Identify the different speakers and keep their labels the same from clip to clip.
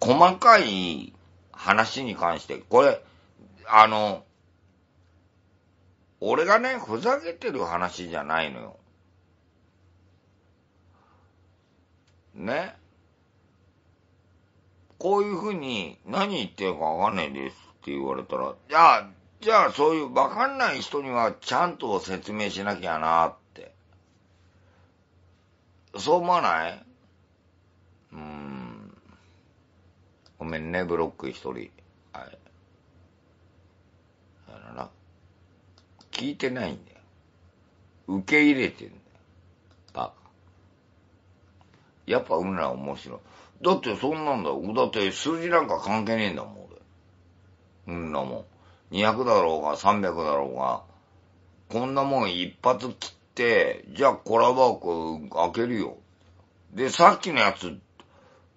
Speaker 1: 細かい話に関して、これ、あの、俺がね、ふざけてる話じゃないのよ。ね。こういうふうに何言ってるかわかんないですって言われたら、じゃあ、じゃあそういうわかんない人にはちゃんと説明しなきゃなって。そう思わないうん。ごめんね、ブロック一人。はい。あのな、聞いてないんだよ。受け入れてんだよ。バカ。やっぱ運ら面白い。だってそんなんだよ。だって数字なんか関係ねえんだもん、俺。うんなもん。200だろうが、300だろうが、こんなもん一発切って、じゃあコラボーク開けるよ。で、さっきのやつ、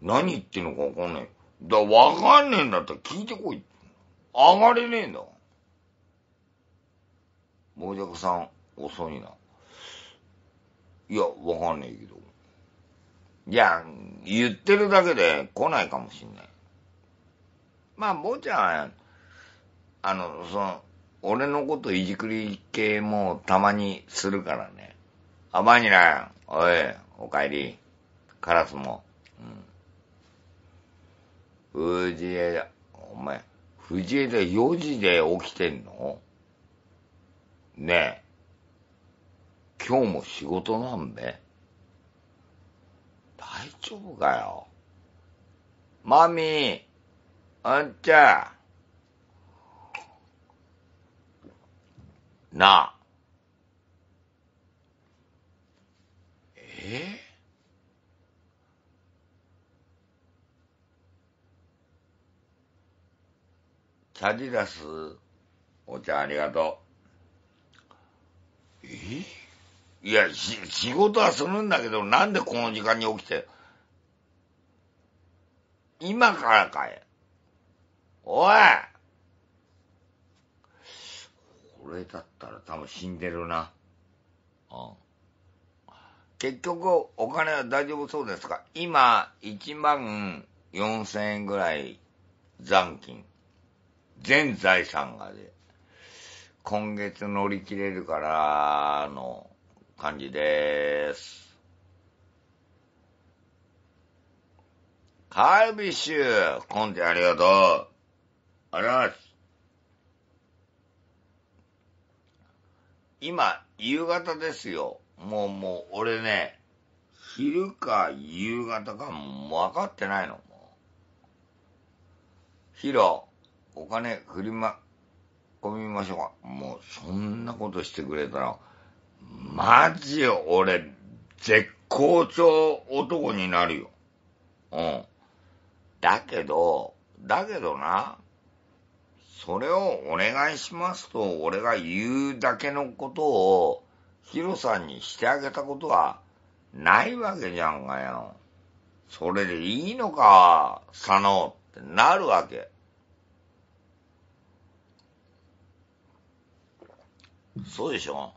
Speaker 1: 何言ってんのかわかんない。だ、わかんねえんだったら聞いてこい。上がれねえんだ。もじゃさん、遅いな。いや、わかんねえけど。いや、言ってるだけで来ないかもしんない。まあ、もちゃあの、その、俺のこといじくり系もたまにするからね。あ、バニラ、おい、お帰り。カラスも。藤枝、お前、藤枝4時で起きてんのねえ、今日も仕事なんで。大丈夫かよ。マミー、あんちゃん。なあ。えーチャジラス、お茶ありがとう。えいや、し、仕事はするんだけど、なんでこの時間に起きて、今からかい。おいこれだったら多分死んでるな。うん。結局、お金は大丈夫そうですか今、1万4千円ぐらい残金。全財産がで、今月乗り切れるからの感じでーす。カービッシュ、コンテありがとう。ありがとう。今、夕方ですよ。もうもう、俺ね、昼か夕方かも分かってないの、もう。ヒロ、お金振りま、込みましょうか。もう、そんなことしてくれたら、マジ俺、絶好調男になるよ。うん。だけど、だけどな、それをお願いしますと、俺が言うだけのことを、ヒロさんにしてあげたことは、ないわけじゃんがよ。それでいいのか、佐野ってなるわけ。そうでしょ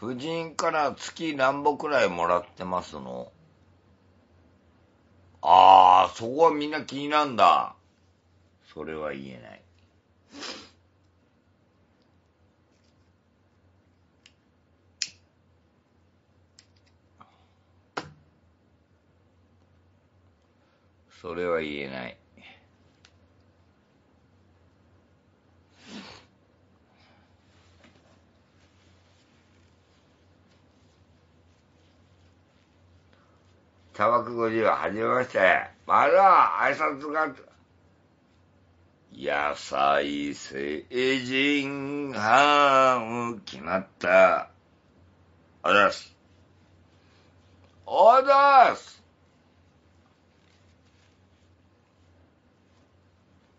Speaker 1: 夫人から月何本くらいもらってますのああ、そこはみんな気になんだ。それは言えない。それは言えない。砂漠語では初めまして。まだ挨拶が、野菜成人半決まった。おだす。おだす。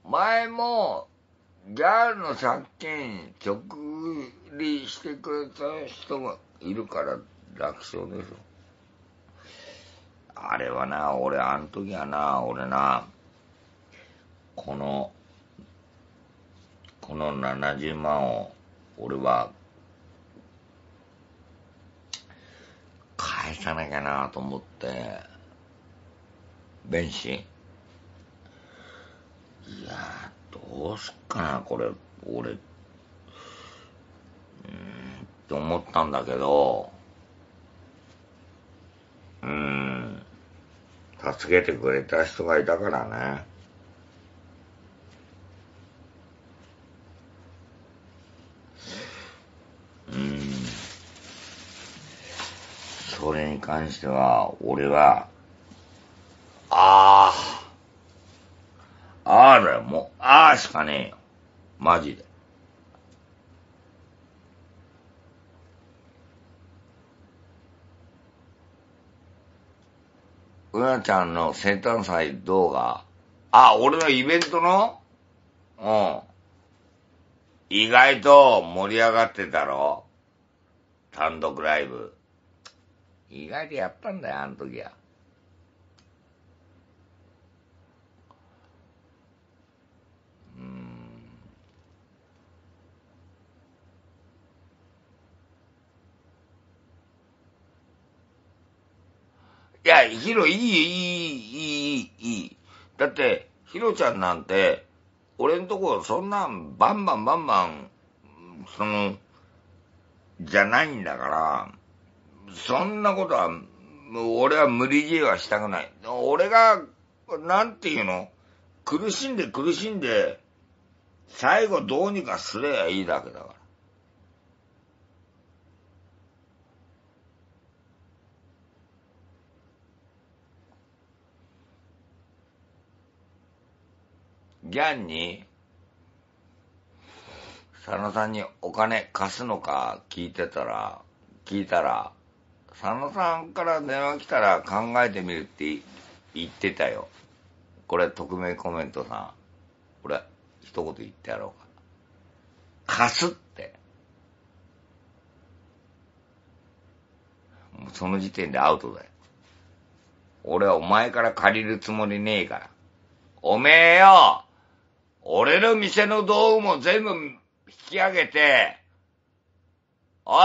Speaker 1: 前も、ギャルの借金直売してくれた人がいるから楽勝でしょ。あれはな、俺、あの時はな、俺な、この、この70万を、俺は、返さなきゃなと思って、弁士。いやどうすっかな、これ、俺、うん、って思ったんだけど、うん、助けてくれた人がいたからね。うん。それに関しては、俺は、ああ、ああだよ、もう、ああしかねえよ。マジで。うなちゃんの生誕祭動画。あ、俺のイベントのうん。意外と盛り上がってたろ単独ライブ。意外とやったんだよ、あの時は。や、ヒロ、いい、いい、いい、いい。だって、ヒロちゃんなんて、俺んとこ、そんなん、バンバンバンバン、その、じゃないんだから、そんなことは、俺は無理強いはしたくない。俺が、なんていうの苦しんで苦しんで、最後どうにかすればいいだけだから。ギャンに、佐野さんにお金貸すのか聞いてたら、聞いたら、佐野さんから電話来たら考えてみるって言ってたよ。これ、匿名コメントさん。これ、一言言ってやろうか。貸すって。もうその時点でアウトだよ。俺はお前から借りるつもりねえから。おめえよ俺の店の道具も全部引き上げて、おい、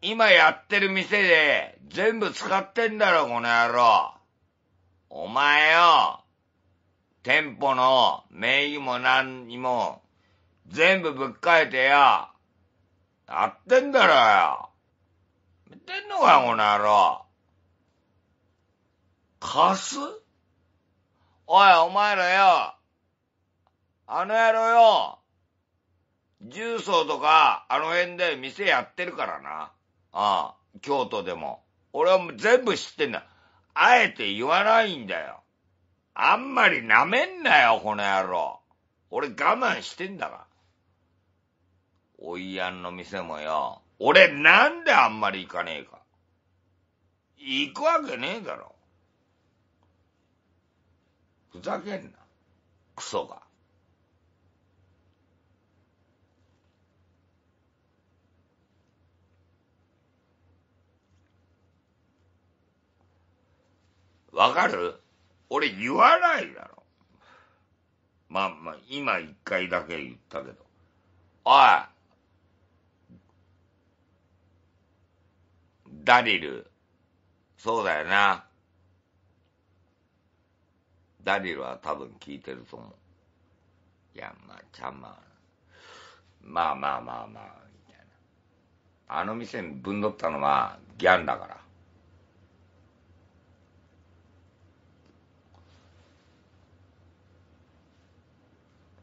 Speaker 1: 今やってる店で全部使ってんだろ、この野郎。お前よ、店舗の名義も何にも、全部ぶっかえてよ、やってんだろよ。見てんのか、この野郎。貸すおい、お前らよ、あの野郎よ、重曹とか、あの辺で店やってるからな。ああ、京都でも。俺はもう全部知ってんだ。あえて言わないんだよ。あんまり舐めんなよ、この野郎。俺我慢してんだが。おいやんの店もよ、俺なんであんまり行かねえか。行くわけねえだろ。ふざけんな。クソが。わかる俺言わないだろ。まあまあ、今一回だけ言ったけど。おいダリル。そうだよな。ダリルは多分聞いてると思う。いや、まあ、ちゃんまあ。まあまあまあまあ、みたいな。あの店にぶんどったのはギャンだから。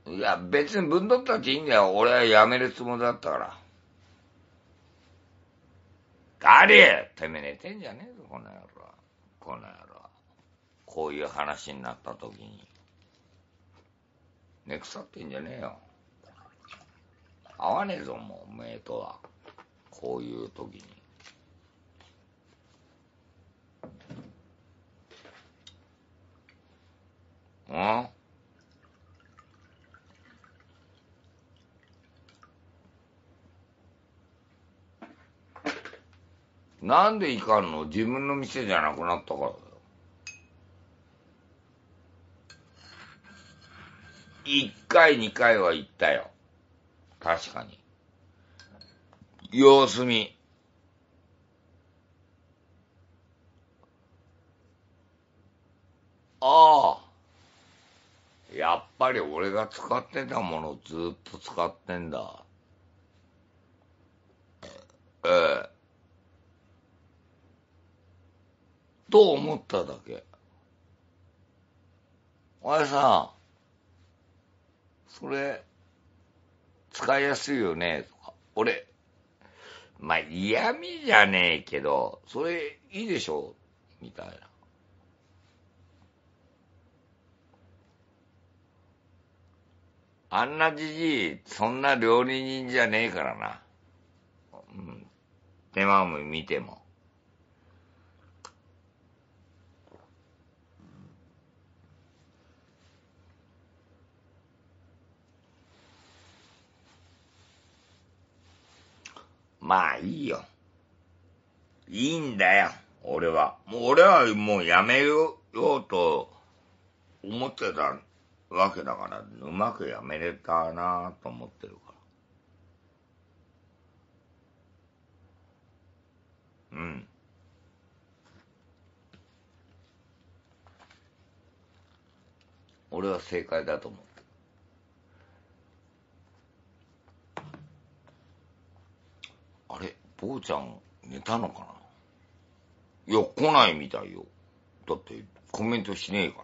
Speaker 1: いや、別にぶんどったっていいんだよ。俺はやめるつもりだったから。誰てめえ寝てんじゃねえぞ、この野郎。この野郎。こういう話になった時に。寝腐ってんじゃねえよ。合わねえぞ、もう、おめえとは。こういう時に。うんなんでいかんの自分の店じゃなくなったからだよ。一回二回は行ったよ。確かに。様子見。ああ。やっぱり俺が使ってたものずっと使ってんだ。ええ。と思っただけ。あさ、それ、使いやすいよね、とか。俺、まあ、嫌味じゃねえけど、それいいでしょ、みたいな。あんなじじい、そんな料理人じゃねえからな。うん。手間も見ても。まあいいよ。いいんだよ、俺は。もう俺はもうやめようと思ってたわけだから、うまくやめれたなと思ってるから。うん。俺は正解だと思う。あれ、坊ちゃん寝たのかないや、来ないみたいよ。だってコメントしねえから。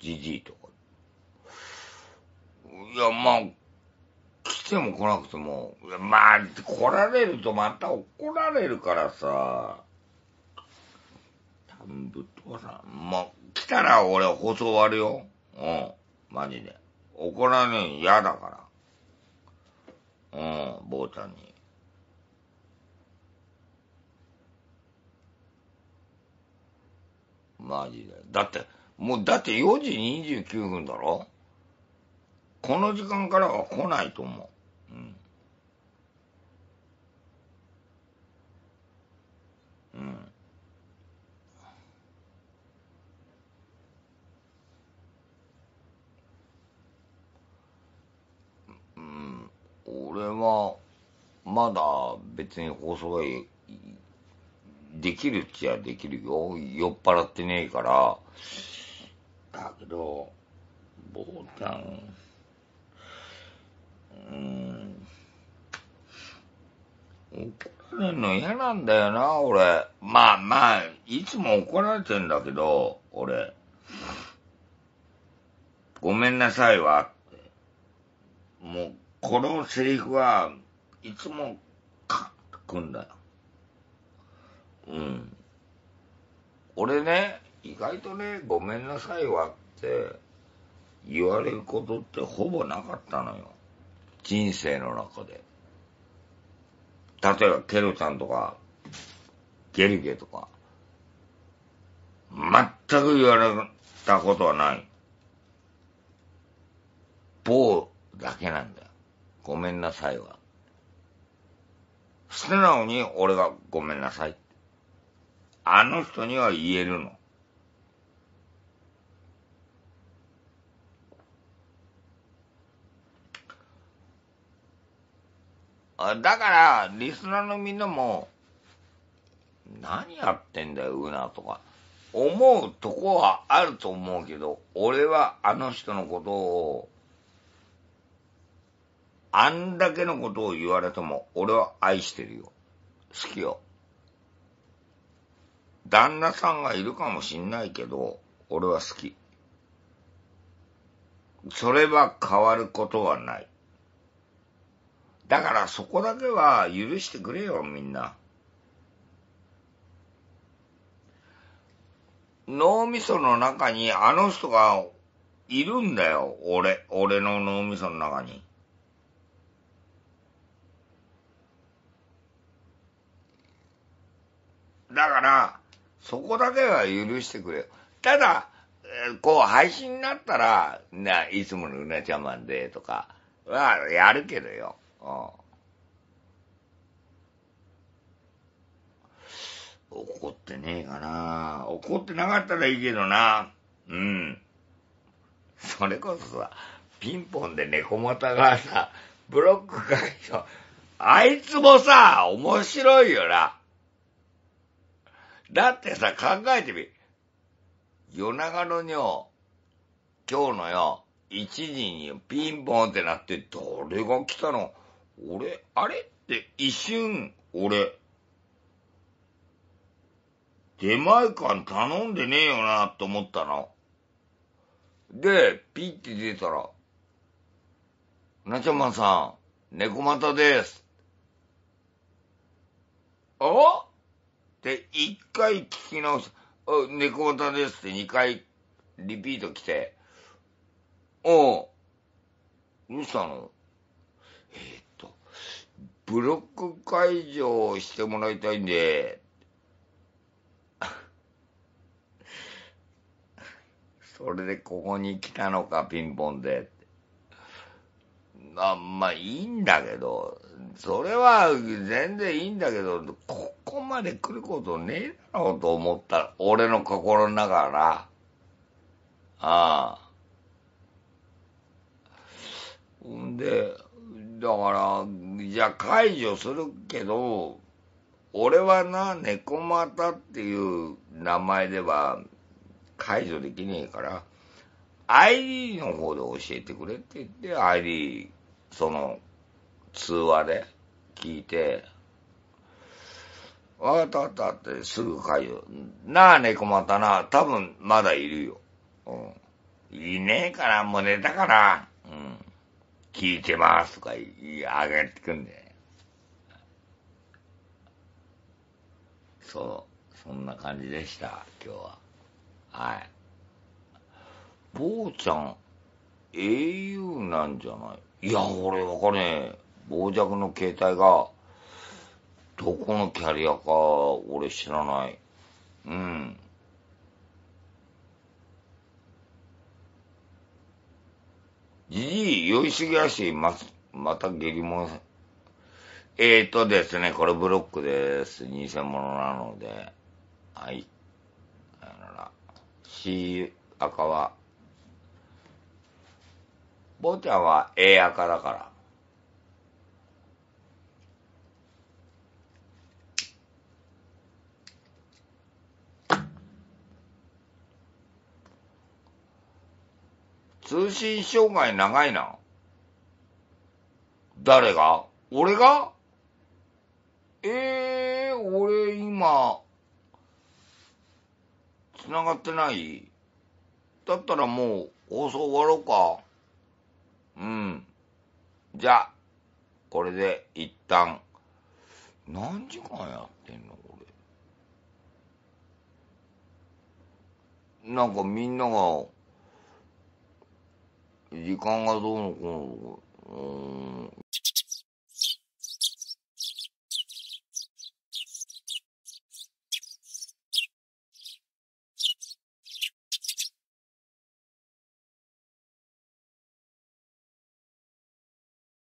Speaker 1: じじいとか。いや、まあ、来ても来なくても、まあ、来られるとまた怒られるからさ。たぶとさ、まあ、来たら俺放送終わるよ。うん、マジで。怒られん、嫌だから。うん、坊ちゃんに。マジで。だって、もうだって4時29分だろこの時間からは来ないと思う。うん。うん。うん、俺は、まだ別に放送がいい。できるっちゃできるよ。酔っ払ってねえから。だけど、坊ちゃん、うん、怒られるの嫌なんだよな、俺。まあまあ、いつも怒られてんだけど、俺。ごめんなさいわ。もう、このセリフはいつもカッとくんだよ。うん俺ね意外とね「ごめんなさいは」って言われることってほぼなかったのよ人生の中で例えばケロちゃんとかゲリゲとか全く言われたことはないーだけなんだよごめんなさいは。素直に俺がごめんなさいってあの人には言えるの。だから、リスナーのみんなも、何やってんだよ、うなとか、思うとこはあると思うけど、俺はあの人のことを、あんだけのことを言われても、俺は愛してるよ。好きよ。旦那さんがいるかもしんないけど、俺は好き。それは変わることはない。だからそこだけは許してくれよ、みんな。脳みその中にあの人がいるんだよ、俺、俺の脳みその中に。だから、そこだけは許してくれよ。ただ、こう配信になったら、な、いつものうなちゃまんでとかはやるけどよ。うん、怒ってねえかな怒ってなかったらいいけどな。うん。それこそさ、ピンポンで猫股がさ、ブロックか解消。あいつもさ、面白いよな。だってさ、考えてみ。夜中の尿、今日のよ、一時にピンポンってなって、誰が来たの俺、あれって一瞬、俺、出前館頼んでねえよな、と思ったの。で、ピッて出たら、なちゃまさん、猫股です。あで、一回聞き直す。猫歌ですって二回リピート来て、おう、どうしたのえー、っと、ブロック解除をしてもらいたいんで、それでここに来たのか、ピンポンで。あまあいいんだけど、それは全然いいんだけど、ここまで来ることねえだろうと思ったら、俺の心の中はな。ああ。んで、だから、じゃあ解除するけど、俺はな、猫股っていう名前では解除できねえから、ID の方で教えてくれって言って、ID その、通話で聞いて、わかったわかったってすぐ帰る。なあ、猫またな、多分まだいるよ。うん。いねえから、もう寝たから、うん。聞いてますとか言い上げてくんで、そう、そんな感じでした、今日は。はい。坊ちゃん、英雄なんじゃないいや、俺わかんねえ。傍若の携帯が、どこのキャリアか、俺知らない。うん。じじい、酔いすぎやし、ま、また下痢も。えーとですね、これブロックです。偽物なので。はい。さよなら。C 赤は。坊ちゃんはええやからから。通信障害長いな。誰が俺がええー、俺今、繋がってないだったらもう放送終わろうか。うん。じゃあ、これで一旦、何時間やってんのこれ。なんかみんなが、時間がどうのこうの、